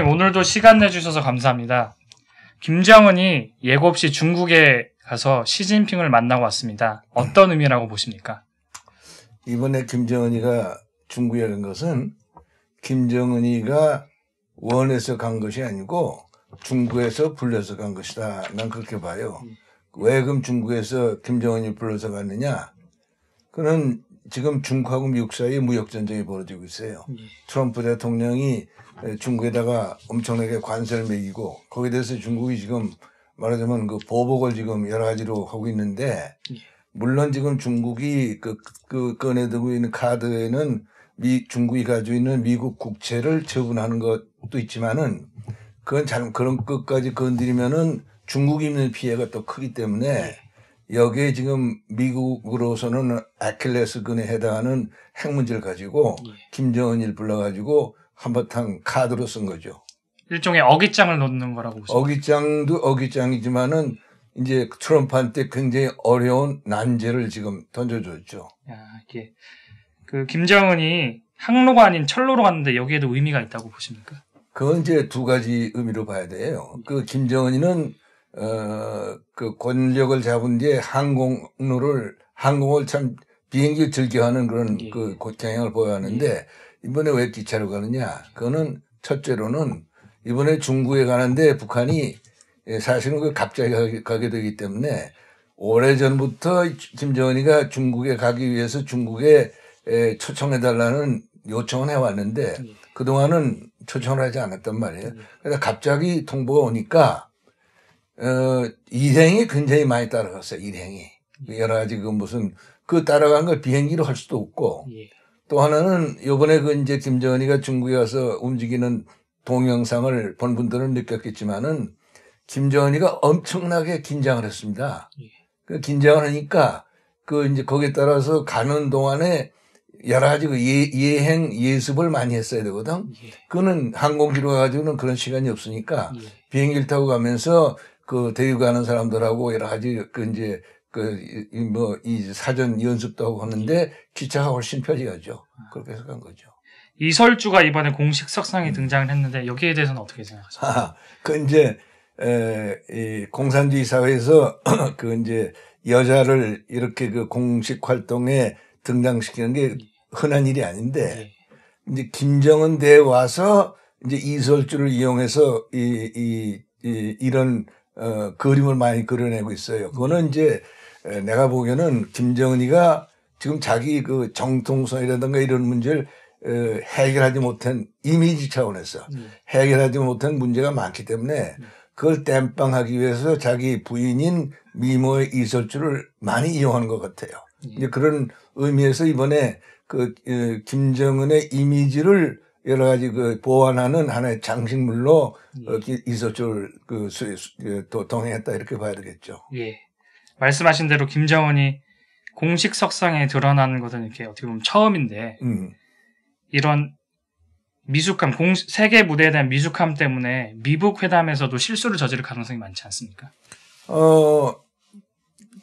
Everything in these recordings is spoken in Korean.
선생님 오늘도 시간 내주셔서 감사합니다. 김정은이 예고 없이 중국에 가서 시진핑을 만나고 왔습니다. 어떤 의미라고 보십니까? 이번에 김정은이가 중국에 간 것은 김정은이가 원해서 간 것이 아니고 중국에서 불려서 간 것이다. 난 그렇게 봐요. 왜 그럼 중국에서 김정은이 불러서 갔느냐? 그는 지금 중국하고 미국 사이에 무역 전쟁이 벌어지고 있어요. 예. 트럼프 대통령이 중국에다가 엄청나게 관세를 매기고 거기에 대해서 중국이 지금 말하자면 그 보복을 지금 여러 가지로 하고 있는데 예. 물론 지금 중국이 그, 그 꺼내들고 있는 카드에는 미 중국이 가지고 있는 미국 국채를 처분하는 것도 있지만은 그건 잘 그런 끝까지 건드리면은 중국이 입는 피해가 또 크기 때문에 예. 여기에 지금 미국으로서는 아킬레스근에 해당하는 핵 문제를 가지고 예. 김정은일 불러가지고 한바탕 카드로 쓴 거죠. 일종의 어깃장을 놓는 거라고 보시죠. 어깃장도 어깃장이지만은 이제 트럼프한테 굉장히 어려운 난제를 지금 던져줬죠. 야, 이게 그 김정은이 항로가 아닌 철로로 갔는데 여기에도 의미가 있다고 보십니까? 그건 이제 두 가지 의미로 봐야 돼요. 예. 그 김정은이는 어, 그 권력을 잡은 뒤에 항공로를 항공을 참비행기 즐겨하는 그런 예. 그 경향을 보여하는데 예. 이번에 왜 기차로 가느냐? 그거는 첫째로는 이번에 중국에 가는데 북한이 예, 사실은 그 갑자기 가게 되기 때문에 오래 전부터 김정은이가 중국에 가기 위해서 중국에 초청해 달라는 요청을 해왔는데 예. 그 동안은 초청을 하지 않았단 말이에요. 예. 그래서 갑자기 통보가 오니까 어, 일행이 굉장히 많이 따라갔어요. 일행이 예. 여러 가지 그 무슨 그 따라간 걸 비행기로 할 수도 없고 예. 또 하나는 요번에 그 이제 김정은이가 중국에 와서 움직이는 동영상을 본 분들은 느꼈겠지만은 김정은이가 엄청나게 긴장을 했습니다. 예. 그 긴장을 하니까 그 이제 거기에 따라서 가는 동안에 여러 가지 그 예, 행 예습을 많이 했어야 되거든. 예. 그는 항공기로 가지고는 그런 시간이 없으니까 예. 비행기를 타고 가면서 그 대교하는 사람들하고 여러 가지 그 이제 그 뭐이 뭐 사전 연습도 하고 하는데 기차가 훨씬 편리하죠. 그렇게 해석한 거죠. 이설주가 이번에 공식 석상에 음. 등장을 했는데 여기에 대해서는 어떻게 생각하세요? 아, 그 이제 에, 이 공산주의 사회에서 그 이제 여자를 이렇게 그 공식 활동에 등장시키는 게 흔한 일이 아닌데 예. 이제 김정은 대 와서 이제 이설주를 이용해서 이, 이, 이 이런 어, 그림을 많이 그려내고 있어요. 그거는 이제 내가 보기에는 김정은이가 지금 자기 그 정통성이라든가 이런 문제를 해결하지 못한 이미지 차원에서 음. 해결하지 못한 문제가 많기 때문에 음. 그걸 땜빵하기 위해서 자기 부인인 미모의 이설주를 많이 이용하는 것 같아요. 예. 이제 그런 의미에서 이번에 그 김정은의 이미지를 여러 가지 그 보완하는 하나의 장식물로 예. 이소출 그 수, 또 예, 동행했다 이렇게 봐야 되겠죠. 예. 말씀하신 대로 김정은이 공식 석상에 드러나는 것은 이렇게 어떻게 보면 처음인데 음. 이런 미숙함, 공, 세계 무대에 대한 미숙함 때문에 미북 회담에서도 실수를 저지를 가능성이 많지 않습니까? 어,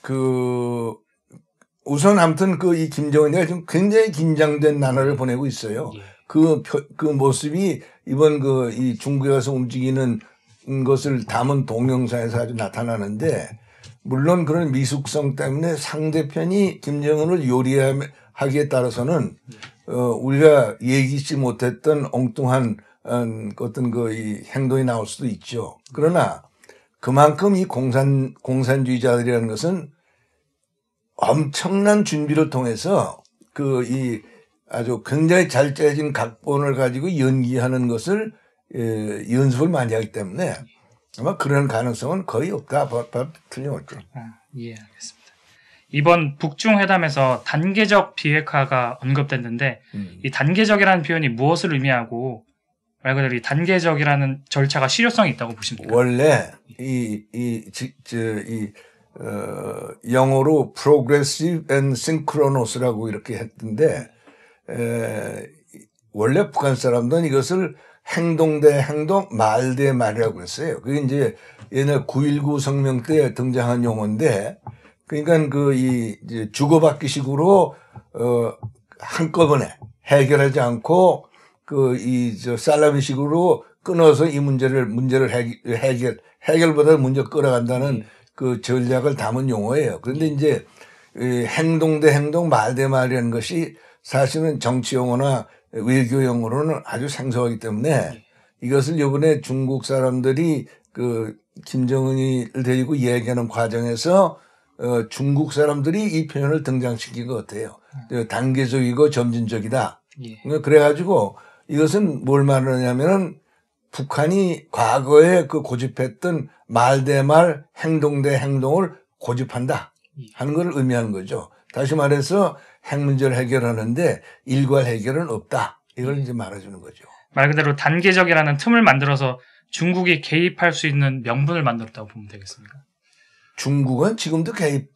그, 우선 아무튼 그 이 김정은이가 지금 굉장히 긴장된 나날을 보내고 있어요. 예. 그, 그 모습이 이번 그 이 중국에서 움직이는 것을 담은 동영상에서 아주 나타나는데 물론 그런 미숙성 때문에 상대편이 김정은을 요리하기에 따라서는 네. 어, 우리가 예기치 못했던 엉뚱한 음, 어떤 그 이 행동이 나올 수도 있죠. 그러나 그만큼 이 공산 공산주의자들이라는 것은 엄청난 준비를 통해서 그이 아주 굉장히 잘 짜여진 각본을 가지고 연기하는 것을 예, 연습을 많이 하기 때문에 아마 그런 가능성은 거의 없다. 바, 바, 틀림없죠. 아, 예, 알겠습니다. 이번 북중 회담에서 단계적 비핵화가 언급됐는데 음. 이 단계적이라는 표현이 무엇을 의미하고 말 그대로 이 단계적이라는 절차가 실효성이 있다고 보십니까? 원래 이 이저이 어, 영어로 progressive and synchronous라고 이렇게 했던데 에, 원래 북한 사람들은 이것을 행동 대 행동, 말 대 말이라고 했어요. 그게 이제 옛날 9.19 성명 때 등장한 용어인데, 그러니까 그 이 주고받기 식으로, 어, 한꺼번에 해결하지 않고, 그 이저 살라미 식으로 끊어서 이 문제를, 문제를 해결, 해결보다 문제 끌어간다는 음. 그 전략을 담은 용어예요. 그런데 이제 행동 대 행동, 말 대 말이라는 것이 사실은 정치 용어나 외교 용어로는 아주 생소하기 때문에 예. 이것을 요번에 중국 사람들이 그 김정은이를 데리고 얘기하는 과정에서 어, 중국 사람들이 이 표현을 등장시킨 것 같아요. 음. 그 단계적이고 점진적이다. 예. 그러니까 그래가지고 이것은 뭘 말하냐면은 북한이 과거에 그 고집했던 말대 말, 행동 대 행동을 고집한다 예. 하는 걸 의미하는 거죠. 다시 말해서 핵 문제를 해결하는데 일괄 해결은 없다. 이걸 이제 말해주는 거죠. 말 그대로 단계적이라는 틈을 만들어서 중국이 개입할 수 있는 명분을 만들었다고 보면 되겠습니까? 중국은 지금도 개입,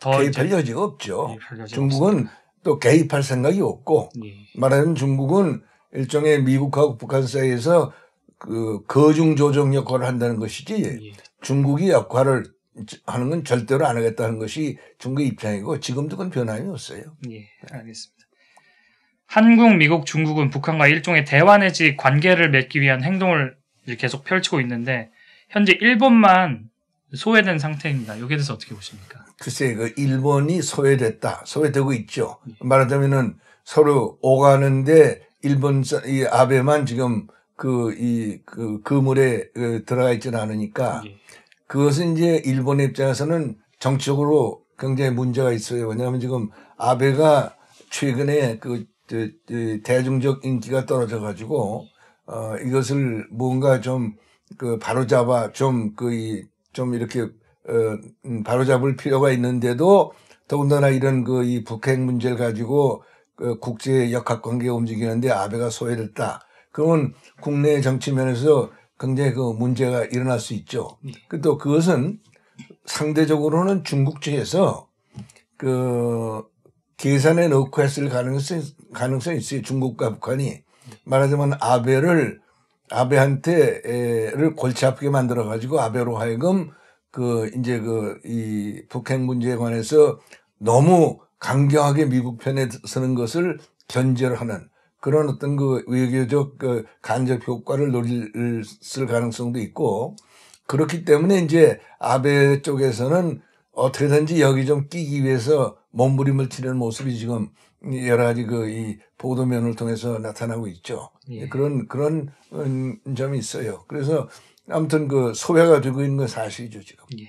개입할 여지가 없죠. 개입할 여지가 중국은 없습니다. 또 개입할 생각이 없고 예. 말하자면 중국은 일종의 미국하고 북한 사이에서 그 거중 조정 역할을 한다는 것이지 예. 중국이 역할을 하는 건 절대로 안 하겠다는 것이 중국의 입장이고 지금도 그건 변함이 없어요. 예, 알겠습니다. 한국, 미국, 중국은 북한과 일종의 대화 내지 관계를 맺기 위한 행동을 계속 펼치고 있는데 현재 일본만 소외된 상태입니다. 여기에 대해서 어떻게 보십니까? 글쎄, 그 일본이 소외됐다, 소외되고 있죠. 예. 말하자면은 서로 오가는데 일본 이 아베만 지금 그 이그 그, 그물에 그 들어가 있지는 않으니까 예. 그것은 이제 일본 입장에서는 정치적으로 굉장히 문제가 있어요. 왜냐하면 지금 아베가 최근에 그 대중적 인기가 떨어져 가지고 어 이것을 뭔가 좀 그 바로잡아 좀 그 이좀 그 이렇게 어 음, 바로잡을 필요가 있는데도 더군다나 이런 그이 북핵 문제를 가지고 그 국제 역학 관계가 움직이는데 아베가 소외됐다. 그러면 국내 정치면에서 굉장히 그 문제가 일어날 수 있죠. 예. 또 그것은 상대적으로는 중국 측에서 그 계산에 넣고 했을 가능성 가능성이 있어요. 중국과 북한이 말하자면 아베를 아베한테를 골치 아프게 만들어 가지고 아베로 하여금 그 이제 그 이 북핵 문제에 관해서 너무 강경하게 미국 편에 서는 것을 견제를 하는 그런 어떤 그 외교적 그 간접 효과를 노릴 쓸 가능성도 있고 그렇기 때문에 이제 아베 쪽에서는 어떻게든지 여기 좀 끼기 위해서 몸부림을 치는 모습이 지금 여러 가지 그 이 보도면을 통해서 나타나고 있죠. 예. 예 그런 그런 음, 점이 있어요. 그래서 아무튼 그 소외가 되고 있는 건 사실이죠 지금. 예.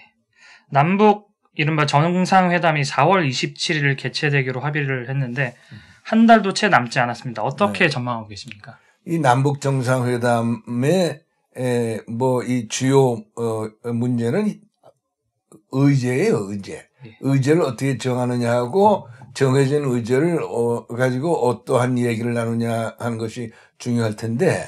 남북 이른바 정상회담이 4월 27일 개최되기로 합의를 했는데 음. 한 달도 채 남지 않았습니다. 어떻게 네. 전망하고 계십니까? 이 남북 정상회담의 뭐 이 주요 어 문제는 의제예요, 의제. 네. 의제를 어떻게 정하느냐 하고 정해진 의제를 어 가지고 어떠한 얘기를 나누냐 하는 것이 중요할 텐데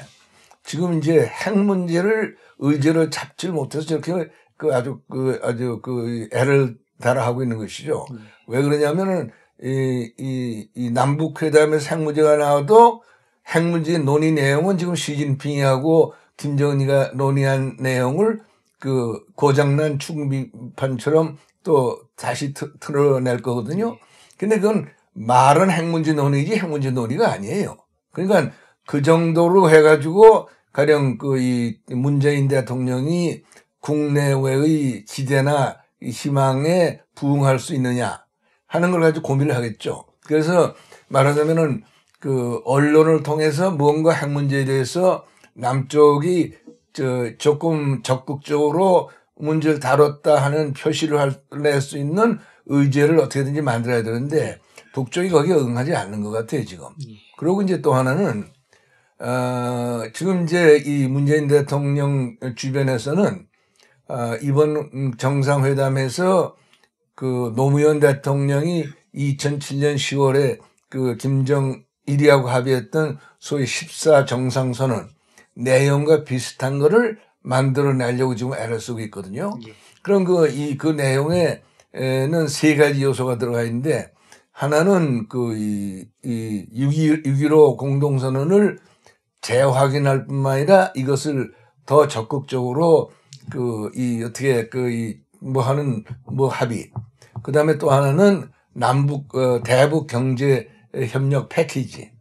지금 이제 핵 문제를 의제로 잡질 못해서 저렇게 그 아주 그 아주 그 애를 달아 하고 있는 것이죠. 네. 왜 그러냐면은 이, 이, 이남북회담의서 핵문제가 나와도 핵문제 논의 내용은 지금 시진핑이하고 김정은이가 논의한 내용을 그 고장난 충비판처럼 또 다시 트, 틀어낼 거거든요. 근데 그건 말은 핵문제 논의지 핵문제 논의가 아니에요. 그러니까 그 정도로 해가지고 가령 그 이 문재인 대통령이 국내외의 기대나 희망에 부응할 수 있느냐 하는 걸 가지고 고민을 하겠죠. 그래서 말하자면은 그 언론을 통해서 무언가 핵 문제에 대해서 남쪽이 저 조금 적극적으로 문제를 다뤘다 하는 표시를 할낼수 있는 의제를 어떻게든지 만들어야 되는데 북쪽이 거기에 응하지 않는 것 같아요 지금. 예. 그리고 이제 또 하나는 어, 지금 이제 이 문재인 대통령 주변에서는 어, 이번 정상회담에서 그 노무현 대통령이 2007년 10월에 그 김정일이하고 합의했던 소위 14 정상선언 내용과 비슷한 거를 만들어내려고 지금 애를 쓰고 있거든요. 예. 그럼 그, 이, 그 내용에는 세 가지 요소가 들어가 있는데 하나는 그, 이, 이6.15 공동선언을 재확인할 뿐만 아니라 이것을 더 적극적으로 그, 이, 어떻게 그, 이, 뭐 하는 뭐 합의. 그 다음에 또 하나는 남북, 어, 대북 경제 협력 패키지.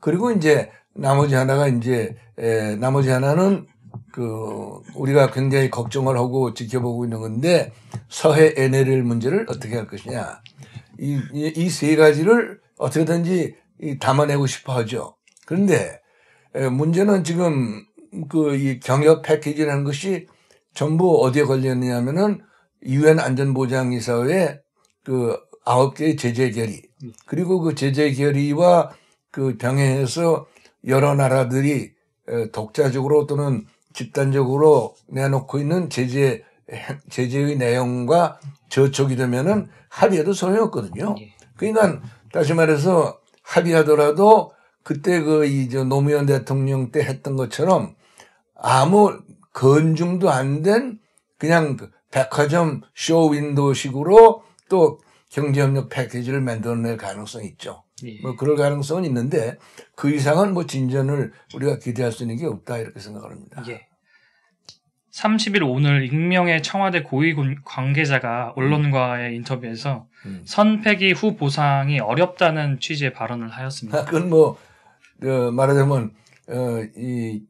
그리고 이제 나머지 하나가 이제, 에, 나머지 하나는 그, 우리가 굉장히 걱정을 하고 지켜보고 있는 건데 서해 NLL 문제를 어떻게 할 것이냐. 이, 이 세 가지를 어떻게든지 담아내고 싶어 하죠. 그런데 문제는 지금 그 이 경협 패키지라는 것이 전부 어디에 걸렸느냐면은 유엔 안전보장이사회 그 아홉 개의 제재 결의 그리고 그 제재 결의와 그 병행해서 여러 나라들이 독자적으로 또는 집단적으로 내놓고 있는 제재 제재의 내용과 저촉이 되면은 합의해도 소용이 없거든요. 예. 그러니까 다시 말해서 합의하더라도 그때 그 이제 노무현 대통령 때 했던 것처럼 아무 건중도 안 된 그냥 그 백화점 쇼 윈도식으로 우또 경제협력 패키지를 만들어낼 가능성이 있죠. 예. 뭐 그럴 가능성은 있는데 그 이상은 뭐 진전을 우리가 기대할 수 있는 게 없다 이렇게 생각합니다. 을 예. 30일 오늘 익명의 청와대 고위 관계자가 언론과의 음. 인터뷰에서 음. 선패기 후 보상이 어렵다는 취지의 발언을 아, 하였습니다. 그건 뭐 어, 말하자면 어, 이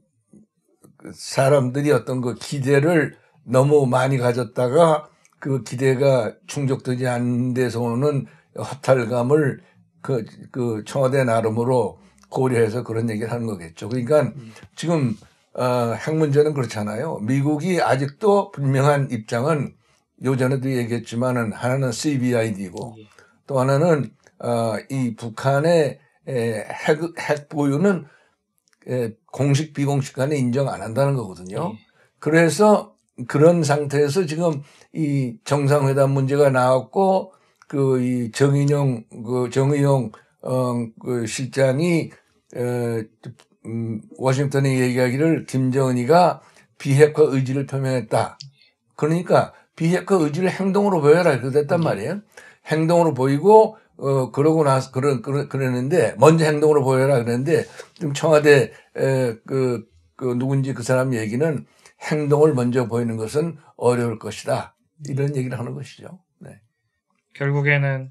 사람들이 어떤 그 기대를 너무 많이 가졌다가 그 기대가 충족되지 않은 데서 오는 허탈감을 그, 그 청와대 나름으로 고려해서 그런 얘기를 하는 거겠죠. 그러니까 지금 어, 핵 문제는 그렇잖아요. 미국이 아직도 분명한 입장은 요전에도 얘기했지만은 하나는 CBID고 예. 또 하나는 어, 이 북한의 핵, 핵 보유는 공식 비공식 간에 인정 안 한다는 거거든요. 예. 그래서 그런 상태에서 지금 이 정상회담 문제가 나왔고 그 이 정인용 그 정의용 어 그 실장이 어 음, 워싱턴에 얘기하기를 김정은이가 비핵화 의지를 표명했다. 그러니까 비핵화 의지를 행동으로 보여라 그랬단 음. 말이에요. 행동으로 보이고 어 그러고 나서 그런 그러, 그랬는데 먼저 행동으로 보여라 그랬는데 지금 청와대 에그그 그 누군지 그 사람 얘기는 행동을 먼저 보이는 것은 어려울 것이다. 이런 얘기를 하는 것이죠. 네. 결국에는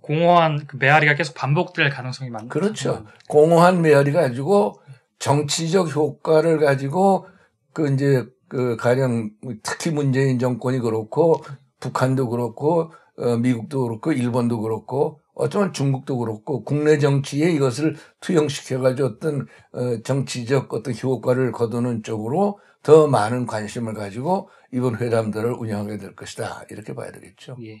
공허한 그 메아리가 계속 반복될 가능성이 많다. 그렇죠. 공허한 메아리 가지고 가 정치적 효과를 가지고 그 이제 그 가령 특히 문재인 정권이 그렇고 북한도 그렇고 어, 미국도 그렇고 일본도 그렇고 어쩌면 중국도 그렇고 국내 정치에 이것을 투영시켜가지고 어떤 어, 정치적 어떤 효과를 거두는 쪽으로 더 많은 관심을 가지고 이번 회담들을 운영하게 될 것이다. 이렇게 봐야 되겠죠. 예.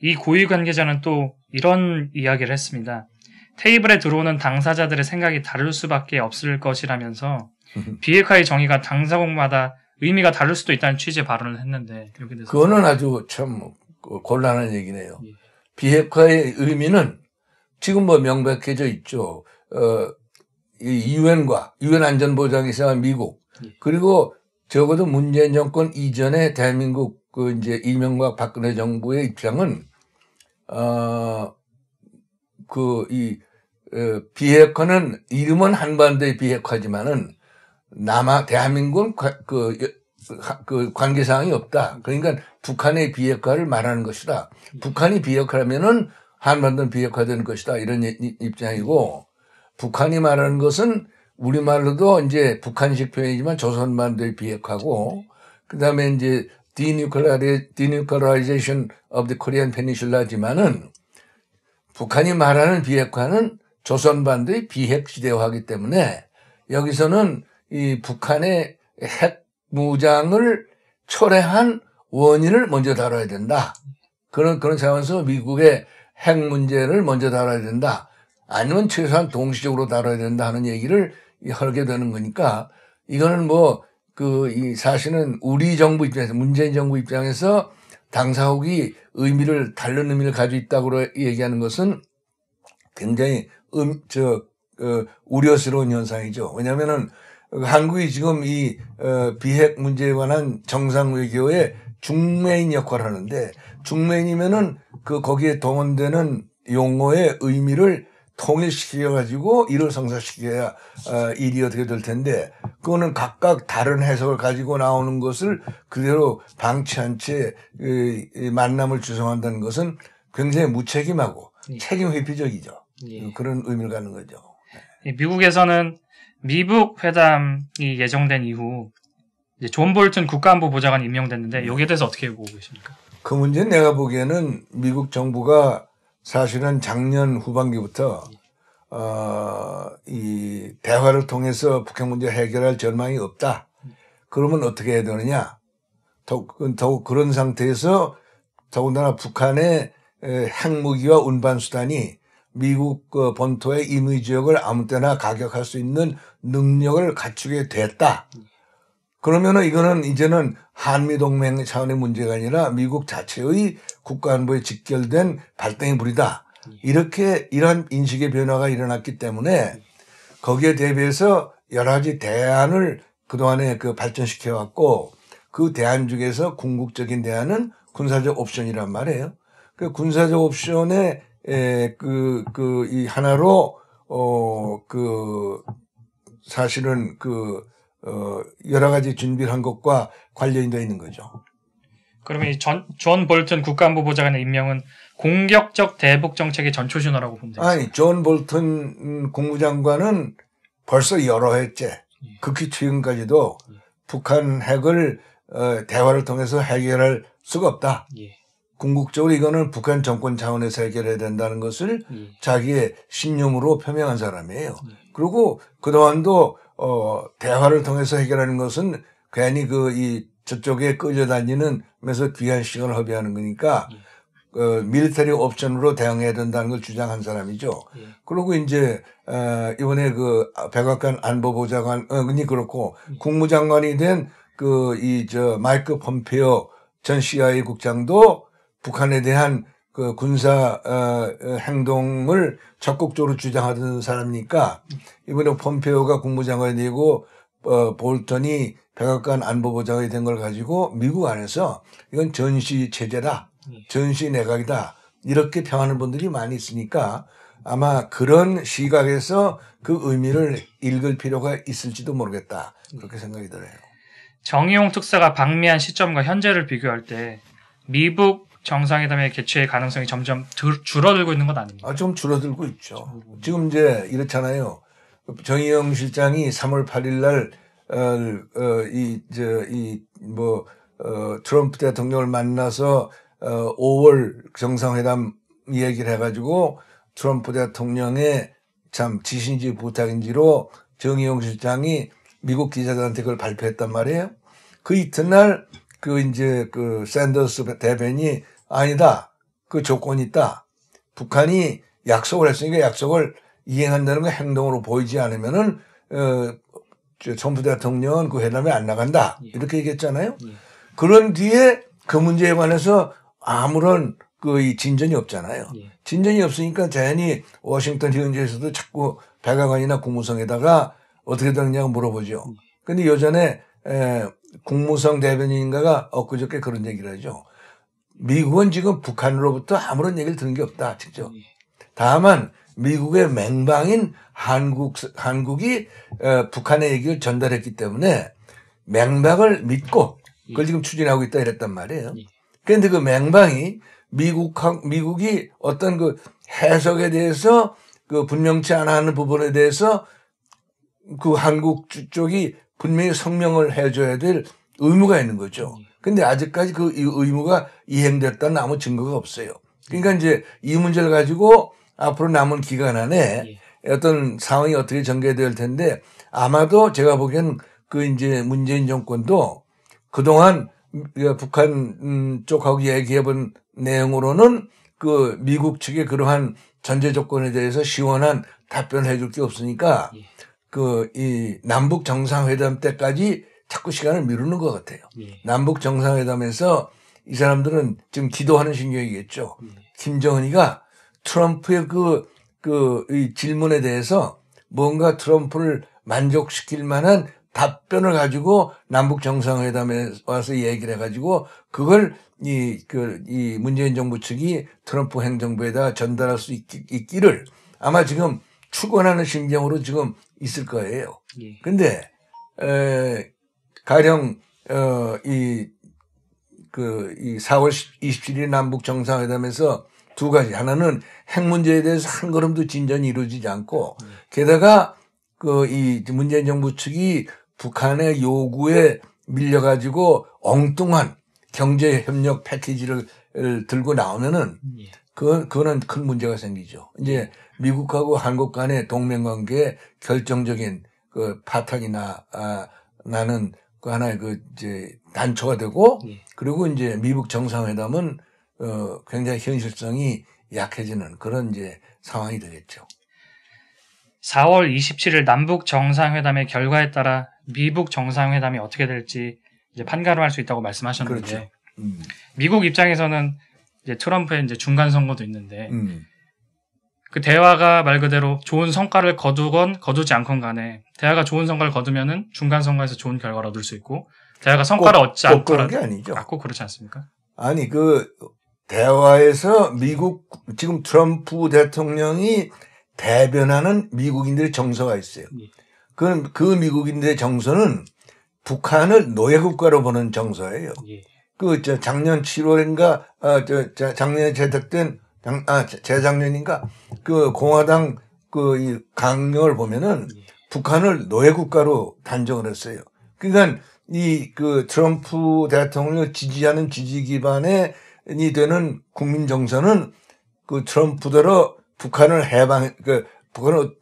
이 고위 관계자는 또 이런 이야기를 했습니다. 테이블에 들어오는 당사자들의 생각이 다를 수밖에 없을 것이라면서 비핵화의 정의가 당사국마다 의미가 다를 수도 있다는 취지의 발언을 했는데 그거는 아주 참 곤란한 얘기네요. 예. 비핵화의 의미는 지금 뭐 명백해져 있죠. 어, 유엔과 유엔 안전보장이 있어야 미국 예. 그리고 적어도 문재인 정권 이전에 대한민국 그 이제 이명박 박근혜 정부의 입장은 어그이 어, 비핵화는 이름은 한반도의 비핵화지만은 남아 대한민국은 그, 그 관계 사항이 없다. 그러니까 북한의 비핵화를 말하는 것이다. 북한이 비핵화라면은 한반도는 비핵화된 것이다. 이런 입장이고 북한이 말하는 것은 우리말로도 이제 북한식 표현이지만 조선만도에 비핵화고 그다음에 이제 denuclearization of the Korean Peninsula지만은 북한이 말하는 비핵화는 조선반도의 비핵시대화기 때문에 여기서는 이 북한의 핵 무장을 초래한 원인을 먼저 다뤄야 된다. 그런, 그런 상황에서 미국의 핵 문제를 먼저 다뤄야 된다. 아니면 최소한 동시적으로 다뤄야 된다 하는 얘기를 하게 되는 거니까 이거는 뭐그이 사실은 우리 정부 입장에서 문재인 정부 입장에서 당사국이 의미를 다른 의미를 가지고 있다고 얘기하는 것은 굉장히 음, 저, 어, 우려스러운 현상이죠. 왜냐면은 한국이 지금 이 어, 비핵 문제에 관한 정상 외교의 중매인 역할을 하는데 중매인이면은 그 거기에 동원되는 용어의 의미를 통일시켜가지고 일을 성사시켜야 어, 일이 어떻게 될 텐데 그거는 각각 다른 해석을 가지고 나오는 것을 그대로 방치한 채 그, 만남을 주성한다는 것은 굉장히 무책임하고 예. 책임 회피적이죠. 예. 그런 의미를 갖는 거죠. 예, 미국에서는 미북 회담이 예정된 이후 존 볼튼 국가안보 보좌관 임명됐는데 음. 여기에 대해서 어떻게 보고 계십니까? 그 문제는 내가 보기에는 미국 정부가 사실은 작년 후반기부터 어, 이 대화를 통해서 북핵 문제 해결할 전망이 없다. 그러면 어떻게 해야 되느냐? 더욱, 더욱 그런 상태에서 더군다나 북한의 핵무기와 운반수단이 미국 어, 본토의 임의 지역을 아무 때나 가격할 수 있는 능력을 갖추게 됐다. 그러면은 이거는 이제는 한미동맹 차원의 문제가 아니라 미국 자체의 국가안보에 직결된 발등의 불이다. 이렇게 이런 인식의 변화가 일어났기 때문에 거기에 대비해서 여러 가지 대안을 그동안에 그 발전시켜 왔고 그 대안 중에서 궁극적인 대안은 군사적 옵션이란 말이에요. 그 군사적 옵션의 그, 그, 이 하나로, 어, 그, 사실은 그, 어, 여러 가지 준비를 한 것과 관련이 되어 있는 거죠. 그러면 이 전, 존 볼튼 국가안보보좌관의 임명은 공격적 대북 정책의 전초 신호라고 보면 되죠. 아니, 존 볼튼 국무장관은 벌써 여러 해째 예. 극히 최근까지도 예. 북한 핵을 어, 대화를 통해서 해결할 수가 없다. 예. 궁극적으로 이거는 북한 정권 차원에서 해결해야 된다는 것을 예. 자기의 신념으로 표명한 사람이에요. 예. 그리고 그동안도 어 대화를 통해서 해결하는 것은 괜히 그 이 저쪽에 끌려다니는 면서 귀한 시간을 허비하는 거니까 예. 그 밀리터리 옵션으로 대응해야 된다는 걸 주장한 사람이죠. 예. 그리고 이제 어, 이번에 그 백악관 안보보좌관이 어, 그렇고 예. 국무장관이 된 그 이 저 마이크 펌페어 전 CIA 국장도 북한에 대한 그 군사 어, 어, 행동을 적극적으로 주장하던 사람이니까 이번에 폼페오가 국무장관이 되고 어, 볼턴이 백악관 안보보장이된 걸 가지고 미국 안에서 이건 전시 체제다, 예. 전시 내각이다 이렇게 평하는 분들이 많이 있으니까 아마 그런 시각에서 그 의미를 읽을 필요가 있을지도 모르겠다 그렇게 예. 생각이 들어요. 정의용 특사가 방미한 시점과 현재를 비교할 때 미국 정상회담의 개최의 가능성이 점점 들, 줄어들고 있는 건 아닙니까? 아, 좀 줄어들고 있죠. 지금 이제 이렇잖아요. 정의영 실장이 3월 8일 날, 어, 어, 이, 저, 이, 뭐, 어, 트럼프 대통령을 만나서, 어, 5월 정상회담 얘기를 해가지고 트럼프 대통령의 참 지신지 부탁인지로 정의영 실장이 미국 기자들한테 그걸 발표했단 말이에요. 그 이튿날 그 이제 그 샌더스 대변이 아니다. 그 조건이 있다. 북한이 약속을 했으니까 약속을 이행한다는 거 행동으로 보이지 않으면은 어, 전부 대통령은 그 회담에 안 나간다 예. 이렇게 얘기했잖아요. 예. 그런 뒤에 그 문제에 관해서 아무런 그 이 진전이 없잖아요. 예. 진전이 없으니까 자연히 워싱턴 현지에서도 자꾸 백악관이나 국무성에다가 어떻게 되느냐고 물어보죠. 예. 근데 요전에 에, 국무성 대변인가가 인 엊그저께 그런 얘기를 하죠. 미국은 지금 북한으로부터 아무런 얘기를 들은 게 없다. 직접. 예. 다만 미국의 맹방인 한국 한국이 에, 어, 북한의 얘기를 전달했기 때문에 맹방을 믿고 그걸 예. 지금 추진하고 있다 이랬단 말이에요. 예. 그런데 그 맹방이 미국 미국이 어떤 그 해석에 대해서 그 분명치 않아 하는 부분에 대해서 그 한국 쪽이 분명히 성명을 해줘야 될 의무가 있는 거죠. 예. 근데 아직까지 그 의무가 이행됐다는 아무 증거가 없어요. 그러니까 이제 이 문제를 가지고 앞으로 남은 기간 안에 예. 어떤 상황이 어떻게 전개될 텐데 아마도 제가 보기엔 그 이제 문재인 정권도 그동안 북한 음, 쪽하고 얘기해본 내용으로는 그 미국 측의 그러한 전제 조건에 대해서 시원한 답변을 해줄 게 없으니까 예. 그이 남북 정상회담 때까지 자꾸 시간을 미루는 것 같아요. 예. 남북 정상회담에서 이 사람들은 지금 기도하는 신경이겠죠. 예. 김정은이가 트럼프의 그, 그, 이 질문에 대해서 뭔가 트럼프를 만족시킬 만한 답변을 가지고 남북 정상회담에 와서 얘기를 해가지고 그걸 이, 그, 이 그이 문재인 정부 측이 트럼프 행정부에다 전달할 수 있, 있기를 아마 지금 추구하는 심정으로 지금 있을 거예요. 예. 근데 에, 가령 어, 이, 그, 이 4월 27일 남북 정상회담에서 두 가지. 하나는 핵 문제에 대해서 한 걸음도 진전이 이루어지지 않고 음. 게다가 그, 이 문재인 정부 측이 북한의 요구에 밀려가지고 엉뚱한 경제협력 패키지를 들고 나오면은 예. 그건, 그거는 큰 문제가 생기죠. 이제 미국하고 한국 간의 동맹관계 결정적인 그 파탄이나, 아, 나는 그 하나의 그 이제 단초가 되고 예. 그리고 이제 미국 정상회담은 어, 굉장히 현실성이 약해지는 그런 이제 상황이 되겠죠. 4월 27일 남북 정상회담의 결과에 따라 미북 정상회담이 어떻게 될지 이제 판가름할 수 있다고 말씀하셨는데 그렇죠. 음. 미국 입장에서는 이제 트럼프의 이제 중간 선거도 있는데 음. 그 대화가 말 그대로 좋은 성과를 거두건 거두지 않건 간에 대화가 좋은 성과를 거두면은 중간 선거에서 좋은 결과를 얻을 수 있고 대화가 성과를 꼭, 얻지 않고 그런 게 아니죠. 아, 꼭 그렇지 않습니까? 아니 그 대화에서 미국 지금 트럼프 대통령이 대변하는 미국인들의 정서가 있어요. 예. 그그 그 미국인들의 정서는 북한을 노예 국가로 보는 정서예요. 예. 그저 작년 7월인가 어저 작년에 제작된 장, 아 재작년인가 그 공화당 그이 강령을 보면은 예. 북한을 노예 국가로 단정을 했어요. 그러니까 이그 트럼프 대통령을 지지하는 지지 기반의 이 되는 국민 정서는 그 트럼프대로 북한을 해방 그 북한을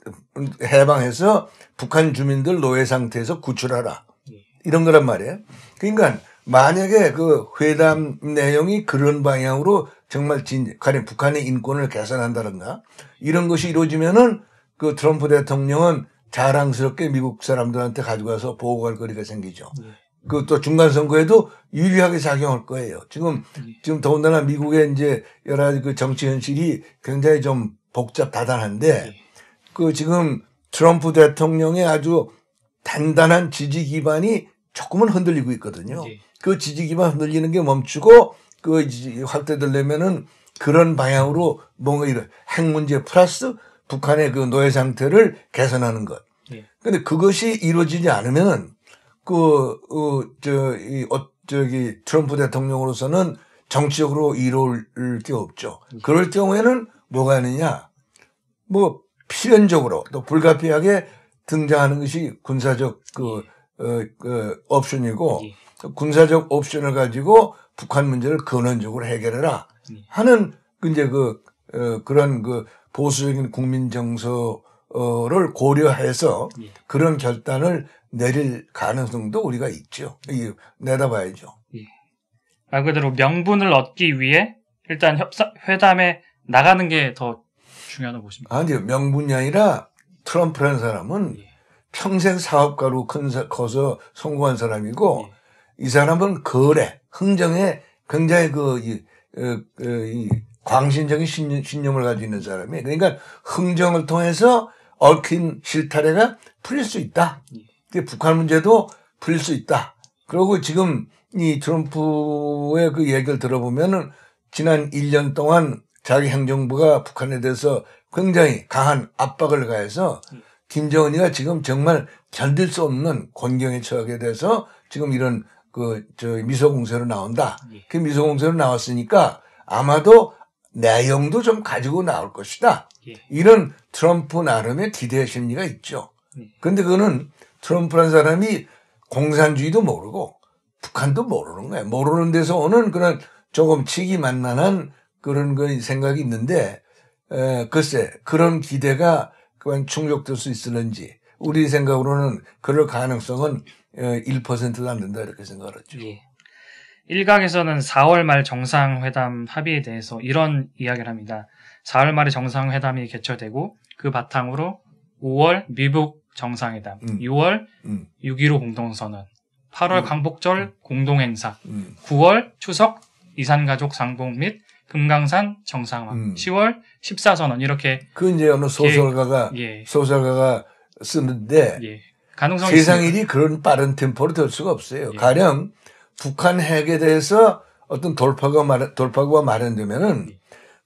해방해서 북한 주민들 노예 상태에서 구출하라 예. 이런 거란 말이에요. 그러니까 만약에 그 회담 내용이 그런 방향으로 정말 진, 가령 북한의 인권을 개선한다든가 이런 것이 이루어지면은 그 트럼프 대통령은 자랑스럽게 미국 사람들한테 가져가서 보고할 거리가 생기죠. 네. 그또 중간 선거에도 유리하게 작용할 거예요. 지금 네. 지금 더군다나 미국의 이제 여러 가지 그 정치 현실이 굉장히 좀 복잡 다단한데 네. 그 지금 트럼프 대통령의 아주 단단한 지지 기반이 조금은 흔들리고 있거든요. 네. 그 지지기만 흔들리는 게 멈추고 그 확대되려면은 그런 방향으로 뭔가 이런 핵 문제 플러스 북한의 그 노예 상태를 개선하는 것. 예. 근데 그것이 이루어지지 않으면은 그, 어, 저, 이, 어, 저기 트럼프 대통령으로서는 정치적으로 이룰 게 없죠. 그럴 경우에는 뭐가 있느냐. 뭐, 필연적으로 또 불가피하게 등장하는 것이 군사적 그, 예. 어, 그 옵션이고 예. 군사적 옵션을 가지고 북한 문제를 근원적으로 해결해라 네. 하는 그 이제 그 어, 그런 그 보수적인 국민 정서를 고려해서 네. 그런 결단을 내릴 가능성도 우리가 있죠. 내다봐야죠. 네. 말 그대로 명분을 얻기 위해 일단 협상 회담에 나가는 게 더 중요하다고 보십니까? 아니요. 명분이 아니라 트럼프라는 사람은 예. 평생 사업가로 큰 커서 성공한 사람이고 이 사람은 거래, 흥정에 굉장히 그, 이, 어, 그 이 광신적인 신념, 신념을 가지고 있는 사람이 에요 그러니까 흥정을 통해서 얽힌 실타래가 풀릴 수 있다. 그 북한 문제도 풀릴 수 있다. 그리고 지금 이 트럼프의 그 얘기를 들어보면은 지난 1년 동안 자기 행정부가 북한에 대해서 굉장히 강한 압박을 가해서 김정은이가 지금 정말 견딜 수 없는 권경에 처하게 돼서 지금 이런 그저 미소공세로 나온다. 예. 그 미소공세로 나왔으니까 아마도 내용도 좀 가지고 나올 것이다. 예. 이런 트럼프 나름의 기대 심리가 있죠. 예. 근데 그거는 트럼프란 사람이 공산주의도 모르고 북한도 모르는 거야 모르는 데서 오는 그런 조금 치기 만만한 그런 그 생각이 있는데 에, 글쎄 그런 기대가 그건 충족될 수 있을는지 우리 생각으로는 그럴 가능성은 1%도 어, 안 된다 이렇게 생각했죠. 예. 1강에서는 4월 말 정상회담 합의에 대해서 이런 이야기를 합니다. 4월 말에 정상회담이 개최되고 그 바탕으로 5월 미북 정상회담, 음. 6월 음. 6.15 공동선언, 8월 음. 광복절 음. 공동행사, 9월 음. 추석 이산가족 상봉 및 금강산 정상화, 10월 음. 14선언 이렇게 그 이제 어느 소설가가 예. 소설가가 쓰는데 예. 가능성이 세상 일이 그런 빠른 템포로 될 수가 없어요. 예. 가령 북한 핵에 대해서 어떤 돌파구가 마련, 돌파구가 마련되면은 예.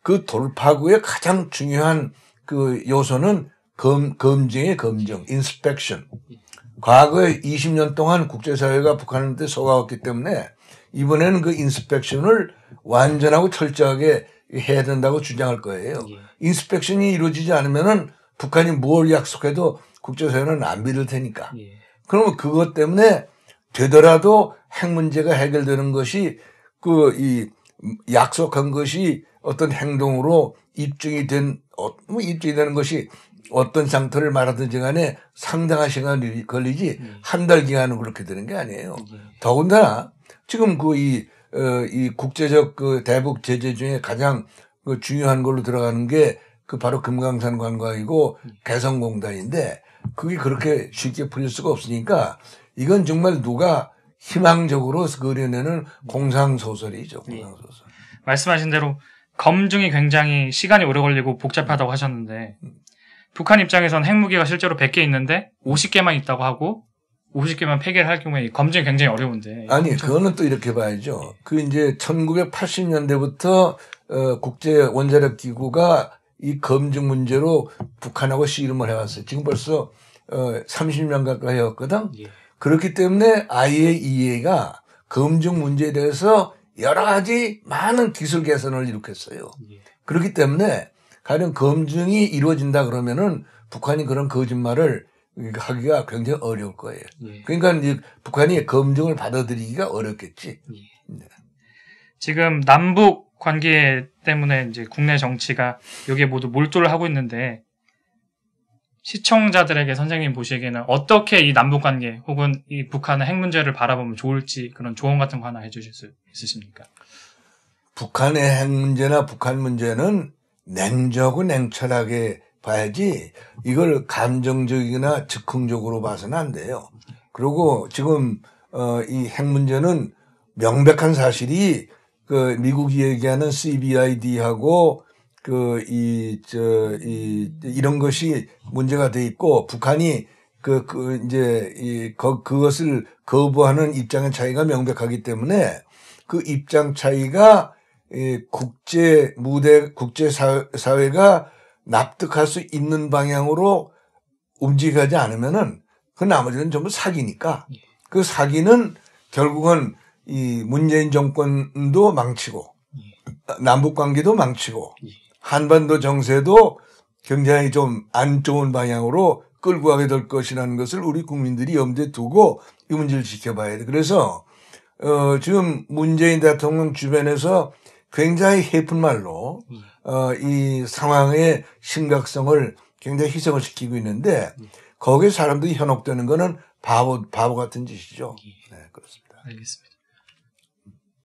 그 돌파구의 가장 중요한 그 요소는 검, 검증의 검증, 인스펙션. 예. 과거에 20년 동안 국제사회가 북한한테 속아왔기 때문에 이번에는 그 인스펙션을 완전하고 철저하게 해야 된다고 주장할 거예요. 인스펙션이 예. 이루어지지 않으면은 북한이 뭘 약속해도 국제사회는 안 믿을 테니까. 예. 그러면 그것 때문에 되더라도 핵 문제가 해결되는 것이 그 이 약속한 것이 어떤 행동으로 입증이 된, 어, 뭐 입증이 되는 것이 어떤 상태를 말하든지 간에 상당한 시간이 걸리지 네. 음. 한달 기간은 그렇게 되는 게 아니에요. 네. 더군다나 지금 그 이, 어, 이 국제적 그 대북 제재 중에 가장 그 중요한 걸로 들어가는 게 그 바로 금강산 관광이고 음. 개성공단인데 그게 그렇게 쉽게 풀릴 수가 없으니까 이건 정말 누가 희망적으로 그려내는 공상소설이죠. 네. 공상소설. 네. 말씀하신 대로 검증이 굉장히 시간이 오래 걸리고 복잡하다고 하셨는데 음. 북한 입장에선 핵무기가 실제로 100개 있는데 50개만 있다고 하고 50개만 폐기를 할 경우에 검증이 굉장히 어려운데. 아니, 그거는 또 이렇게 봐야죠. 네. 그 이제 1980년대부터 어, 국제 원자력 기구가 이 검증 문제로 북한하고 씨름을 해왔어요. 지금 벌써 어 30년 가까이 해왔거든. 예. 그렇기 때문에 IAEA가 검증 문제에 대해서 여러 가지 많은 기술 개선을 일으켰어요. 예. 그렇기 때문에 가령 검증이 이루어진다 그러면은 북한이 그런 거짓말을 하기가 굉장히 어려울 거예요. 예. 그러니까 이제 북한이 검증을 받아들이기가 어렵겠지. 예. 네. 지금 남북 관계 때문에 이제 국내 정치가 여기에 모두 몰두를 하고 있는데 시청자들에게 선생님 보시기에는 어떻게 이 남북 관계 혹은 이 북한의 핵 문제를 바라보면 좋을지 그런 조언 같은 거 하나 해주실 수 있으십니까? 북한의 핵 문제나 북한 문제는 냉적하고 냉철하게 봐야지 이걸 감정적이거나 즉흥적으로 봐서는 안 돼요. 그리고 지금 어, 이핵 문제는 명백한 사실이 그 미국이 얘기하는 CBID하고 그 이 저이 이, 이런 것이 문제가 돼 있고 북한이 그, 그, 이제, 이, 거, 그것을 거부하는 입장의 차이가 명백하기 때문에 그 입장 차이가 이 국제 무대, 국제 사회, 가 납득할 수 있는 방향으로 움직이지 않으면은 그 나머지는 전부 사기니까 예. 그 사기는 결국은 이 문재인 정권도 망치고 예. 남북 관계도 망치고 예. 한반도 정세도 굉장히 좀 안 좋은 방향으로 끌고 가게 될 것이라는 것을 우리 국민들이 염두에 두고 이 문제를 지켜봐야 돼. 그래서 어 지금 문재인 대통령 주변에서 굉장히 해픈 말로 예. 어이 상황의 심각성을 굉장히 희생을 시키고 있는데 거기에 사람들이 현혹되는 거는 바보 바보 같은 짓이죠. 네, 그렇습니다. 알겠습니다.